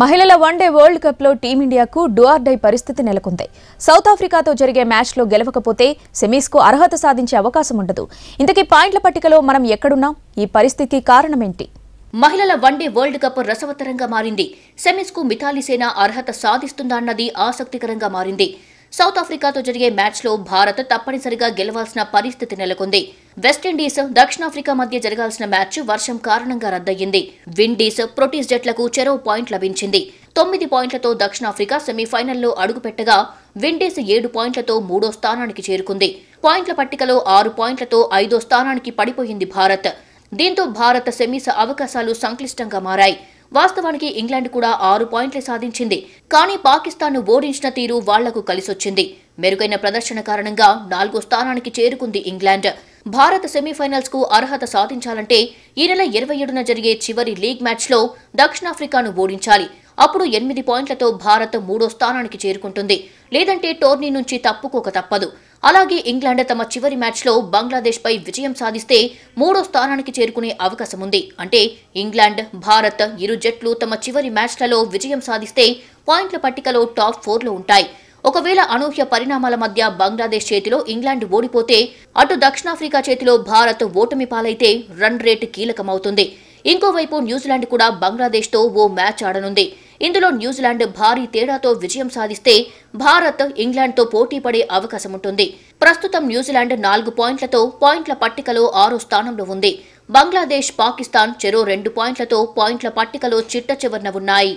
మహిళల one day world కప్లో టీమిండియాకు డై పరిస్థితి నెలకొంది సౌత్ ఆఫ్రికాతో జరిగే మ్యాచ్లో గెలవకపోతే సెమీస్కు అర్హత సాధించే అవకాశం ఉండదు ఇంతకీ పాయింట్ల పట్టికలో మనం ఎక్కడున్నాం ఈ పరిస్థితికి కారణమేంటి మహిళల వన్డే వరల్డ్ కప్ రసవత్తరంగా మారింది సెమీస్కు మిథాలిసేనా అర్హత సాధిస్తుందా అన్నది ఆసక్తికరంగా మారింది సౌత్ ఆఫ్రికాతో జరిగే మ్యాచ్లో భారత్ తప్పనిసరిగా గెలవాల్సిన పరిస్థితి నెలకొంది వెస్టిండీస్ దక్షిణాఫ్రికా మధ్య జరగాల్సిన మ్యాచ్ వర్షం కారణంగా రద్దయ్యింది విండీస్ ప్రొటీస్ జట్లకు చెరో పాయింట్ లభించింది తొమ్మిది పాయింట్లతో దక్షిణాఫ్రికా సెమీఫైనల్లో అడుగుపెట్టగా విండీస్ ఏడు పాయింట్లతో మూడో స్థానానికి చేరుకుంది పాయింట్ల పట్టికలో ఆరు పాయింట్లతో ఐదో స్థానానికి పడిపోయింది భారత్ దీంతో భారత సెమీస్ అవకాశాలు సంక్లిష్టంగా మారాయి వాస్తవానికి ఇంగ్లాండ్ కూడా ఆరు పాయింట్లే సాధించింది కానీ పాకిస్తాన్ను ఓడించిన తీరు వాళ్లకు కలిసొచ్చింది మెరుగైన ప్రదర్శన కారణంగా నాలుగో స్థానానికి చేరుకుంది ఇంగ్లాండ్ భారత్ సెమీఫైనల్స్ కు అర్హత సాధించాలంటే ఈ నెల ఇరవై ఏడున జరిగే చివరి లీగ్ మ్యాచ్లో దక్షిణాఫ్రికాను ఓడించాలి అప్పుడు ఎనిమిది పాయింట్లతో భారత్ మూడో స్థానానికి చేరుకుంటుంది లేదంటే టోర్నీ నుంచి తప్పుకోక తప్పదు అలాగే ఇంగ్లాండ్ తమ చివరి మ్యాచ్లో బంగ్లాదేశ్పై విజయం సాధిస్తే మూడో స్థానానికి చేరుకునే అవకాశం ఉంది అంటే ఇంగ్లాండ్ భారత్ ఇరు జట్లు తమ చివరి మ్యాచ్లలో విజయం సాధిస్తే పాయింట్ల పట్టికలో టాప్ ఫోర్లో ఉంటాయి ఒకవేళ అనూహ్య పరిణామాల మధ్య బంగ్లాదేశ్ చేతిలో ఇంగ్లాండ్ ఓడిపోతే అటు దక్షిణాఫ్రికా చేతిలో భారత్ ఓటమి పాలైతే రన్ రేటు కీలకమవుతుంది ఇంకోవైపు న్యూజిలాండ్ కూడా బంగ్లాదేశ్తో ఓ మ్యాచ్ ఆడనుంది ఇందులో న్యూజిలాండ్ భారీ తేడాతో విజయం సాధిస్తే భారత్ ఇంగ్లాండ్తో పోటీ పడే అవకాశం ఉంటుంది ప్రస్తుతం న్యూజిలాండ్ నాలుగు పాయింట్లతో పాయింట్ల పట్టికలో ఆరో స్థానంలో ఉంది బంగ్లాదేశ్ పాకిస్తాన్ చెరో రెండు పాయింట్లతో పాయింట్ల పట్టికలో చిట్ట చివరన ఉన్నాయి